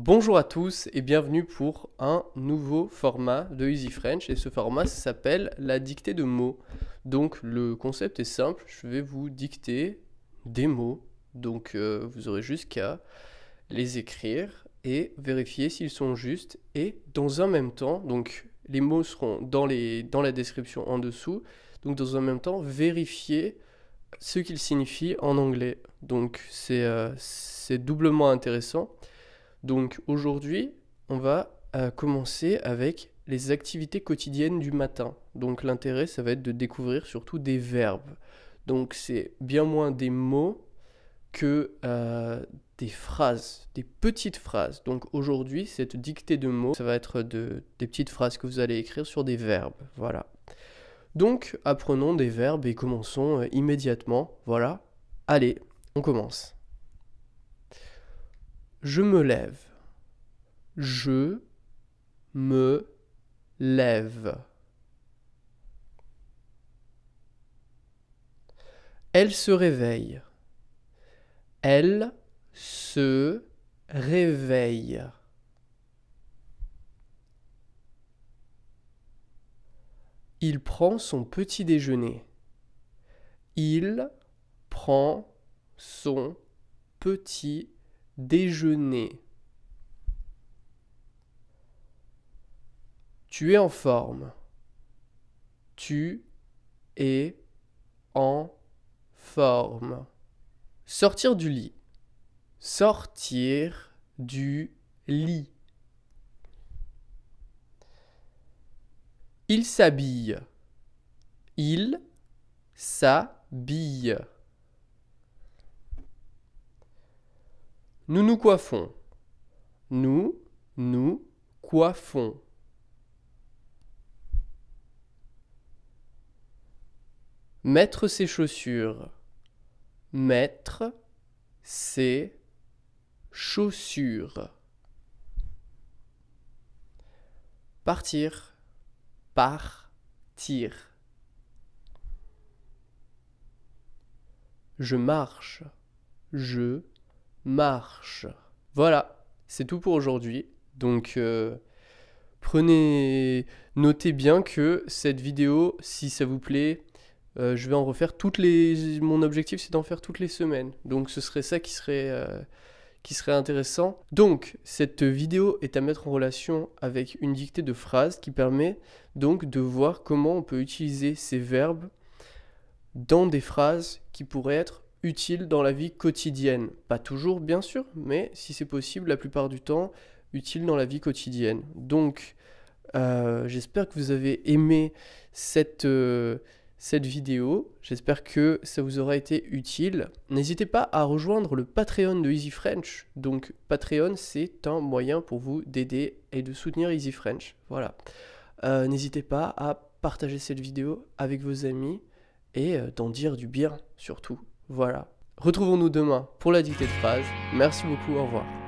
Bonjour à tous et bienvenue pour un nouveau format de Easy French et ce format s'appelle la dictée de mots. Donc le concept est simple, je vais vous dicter des mots, donc euh, vous aurez juste qu'à les écrire et vérifier s'ils sont justes et dans un même temps, donc les mots seront dans, dans la description en dessous, donc dans un même temps vérifier ce qu'ils signifient en anglais. Donc c'est euh, doublement intéressant. Donc aujourd'hui, on va euh, commencer avec les activités quotidiennes du matin. Donc l'intérêt, ça va être de découvrir surtout des verbes. Donc c'est bien moins des mots que euh, des phrases, des petites phrases. Donc aujourd'hui, cette dictée de mots, ça va être de, des petites phrases que vous allez écrire sur des verbes. Voilà. Donc apprenons des verbes et commençons euh, immédiatement. Voilà. Allez, on commence. Je me lève. Je me lève. Elle se réveille. Elle se réveille. Il prend son petit déjeuner. Il prend son petit déjeuner. Tu es en forme. Tu es en forme. Sortir du lit. Sortir du lit. Il s'habille. Il s'habille. Nous nous coiffons. Nous nous coiffons. Mettre ses chaussures. Mettre ses chaussures. Partir. Partir. Je marche. Je marche. Voilà, c'est tout pour aujourd'hui. Donc euh, prenez, notez bien que cette vidéo, si ça vous plaît, euh, je vais en refaire toutes les. Mon objectif, c'est d'en faire toutes les semaines. Donc ce serait ça qui serait, euh, qui serait intéressant. Donc cette vidéo est à mettre en relation avec une dictée de phrases qui permet donc de voir comment on peut utiliser ces verbes dans des phrases qui pourraient être utile dans la vie quotidienne. Pas toujours, bien sûr, mais si c'est possible, la plupart du temps, utile dans la vie quotidienne. Donc, euh, j'espère que vous avez aimé cette, euh, cette vidéo. J'espère que ça vous aura été utile. N'hésitez pas à rejoindre le Patreon de Easy French. Donc, Patreon, c'est un moyen pour vous d'aider et de soutenir Easy French. Voilà. Euh, n'hésitez pas à partager cette vidéo avec vos amis et d'en dire du bien surtout. Voilà. Retrouvons-nous demain pour la dictée de phrase. Merci beaucoup, au revoir.